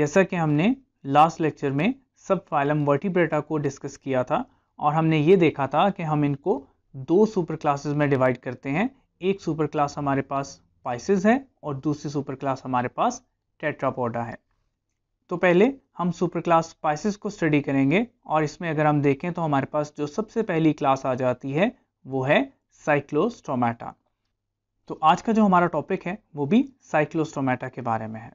जैसा कि हमने लास्ट लेक्चर में सब फाइलम वर्टिब्रेटा को डिस्कस किया था और हमने ये देखा था कि हम इनको दो सुपर क्लासेस में डिवाइड करते हैं एक सुपर क्लास हमारे पास पाइसिस है और दूसरी सुपर क्लास हमारे पास टेट्रापोडा है तो पहले हम सुपर क्लास पाइसिस को स्टडी करेंगे और इसमें अगर हम देखें तो हमारे पास जो सबसे पहली क्लास आ जाती है वो है साइक्लोस्टोमेटा तो आज का जो हमारा टॉपिक है वो भी साइक्लोस्टोमेटा के बारे में है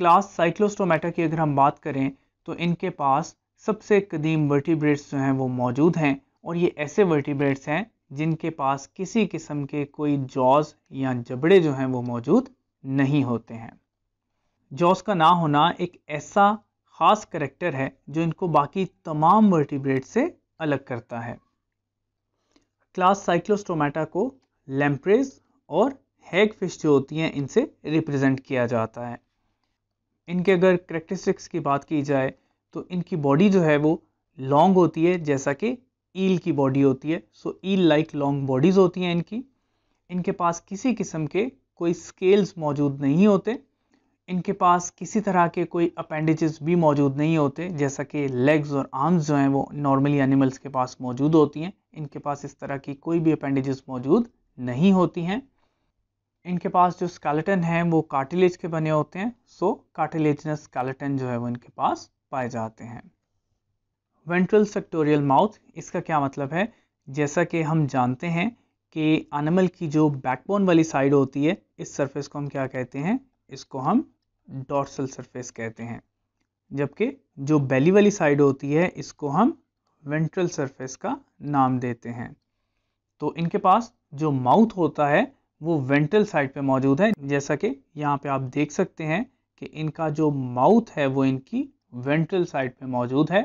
क्लास साइक्लोस्टोमेटा की अगर हम बात करें तो इनके पास सबसे कदीम वर्टिब्रेट्स जो हैं वो मौजूद हैं और ये ऐसे वर्टिब्रेट्स हैं जिनके पास किसी किस्म के कोई जॉज या जबड़े जो हैं वो मौजूद नहीं होते हैं जॉज का ना होना एक ऐसा ख़ास करेक्टर है जो इनको बाकी तमाम वर्टिब्रेट से अलग करता है क्लास साइक्लोस्टोमेटा को लेम्प्रेज और हैग फिश जो होती हैं इनसे रिप्रेजेंट किया जाता है इनके अगर करेक्टरिस्टिक्स की बात की जाए तो इनकी बॉडी जो है वो लॉन्ग होती है जैसा कि ईल की बॉडी होती है so eel like long bodies होती हैं इनकी इनके पास किसी किस्म के कोई स्केल्स मौजूद नहीं होते इनके पास किसी तरह के कोई अपेंडेजेस भी मौजूद नहीं होते जैसा कि लेग्स और आर्म्स जो हैं वो नॉर्मली एनिमल्स के पास मौजूद होती हैं इनके पास इस तरह की कोई भी अपेंडिज़ मौजूद नहीं होती हैं इनके पास जो स्केलेटन है वो कार्टिलेज के बने होते हैं सो कार्टिलेजनस स्केलेटन जो है वो इनके पास पाए जाते हैं वेंट्रल सेक्टोरियल माउथ इसका क्या मतलब है जैसा कि हम जानते हैं कि एनिमल की जो बैकबोन वाली साइड होती है इस सरफेस को हम क्या कहते हैं इसको हम डॉर्सल सरफेस कहते हैं जबकि जो बेली वाली साइड होती है इसको हम वेंट्रल सरफेस का नाम देते हैं तो इनके पास जो माउथ होता है वो वेंट्रल साइड पे मौजूद है जैसा कि यहाँ पे आप देख सकते हैं कि इनका जो माउथ है वो इनकी वेंट्रल साइड पे मौजूद है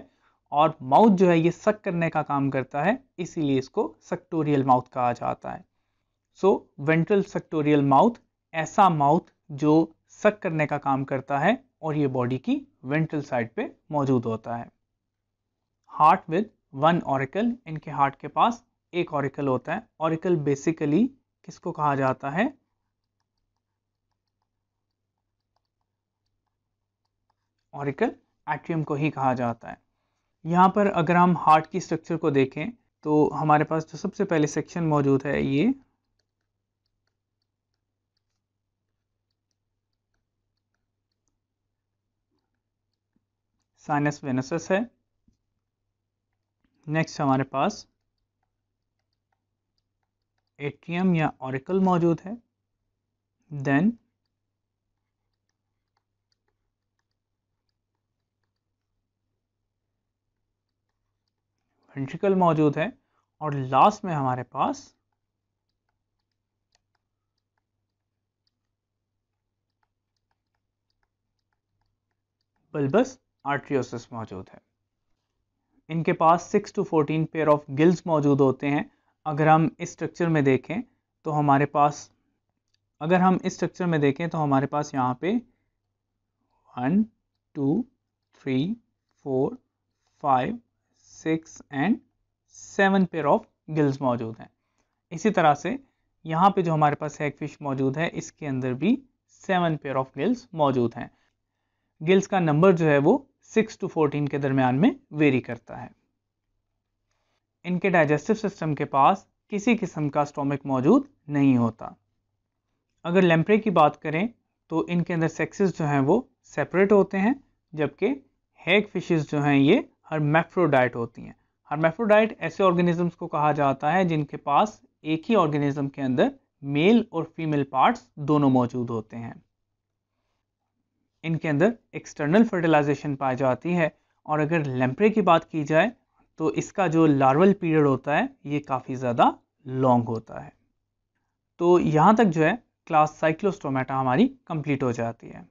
और माउथ जो है ये सक करने का काम करता है इसीलिए इसको सक्टोरियल माउथ कहा जाता है सो वेंट्रल सक्टोरियल माउथ ऐसा माउथ जो सक करने का काम करता है और ये बॉडी की वेंट्रल साइड पे मौजूद होता है हार्ट विद वन ऑरिकल इनके हार्ट के पास एक ऑरिकल होता है ऑरिकल बेसिकली किसको कहा जाता है ऑरिकल एट्रियम को ही कहा जाता है यहाँ पर अगर हम हार्ट की स्ट्रक्चर को देखें तो हमारे पास जो सबसे पहले सेक्शन मौजूद है ये साइनस वेनसस है नेक्स्ट हमारे पास एटीएम या ऑरिकल मौजूद है देन वेंट्रिकल मौजूद है और लास्ट में हमारे पास बल्बस आर्ट्रियोसिस मौजूद है इनके पास six to fourteen pair of gills मौजूद होते हैं अगर हम इस स्ट्रक्चर में देखें तो हमारे पास अगर हम इस स्ट्रक्चर में देखें तो हमारे पास यहाँ पे one two three four five six and seven pair of gills मौजूद हैं इसी तरह से यहाँ पे जो हमारे पास फिश मौजूद है इसके अंदर भी सेवन पेयर ऑफ गिल्स मौजूद हैं गिल्स का नंबर जो है वो सिक्स टू फोर्टीन के दरमियान में वेरी करता है इनके डाइजेस्टिव सिस्टम के पास किसी किस्म का स्टोमिक मौजूद नहीं होता अगर लेम्परे की बात करें तो इनके अंदर सेक्सेस जो हैं वो सेपरेट होते हैं जबकि हैग फिशेस जो हैं ये हरमेफ्रोडाइट होती हैं हरमेफ्रोडाइट ऐसे ऑर्गेनिजम्स को कहा जाता है जिनके पास एक ही ऑर्गेनिज्म के अंदर मेल और फीमेल पार्ट्स दोनों मौजूद होते हैं इनके अंदर एक्सटर्नल फर्टिलाइजेशन पाई जाती है और अगर लेम्परे की बात की जाए तो इसका जो लार्वल पीरियड होता है ये काफ़ी ज़्यादा लॉन्ग होता है तो यहाँ तक जो है क्लास साइक्लोस्टोमेटा हमारी कंप्लीट हो जाती है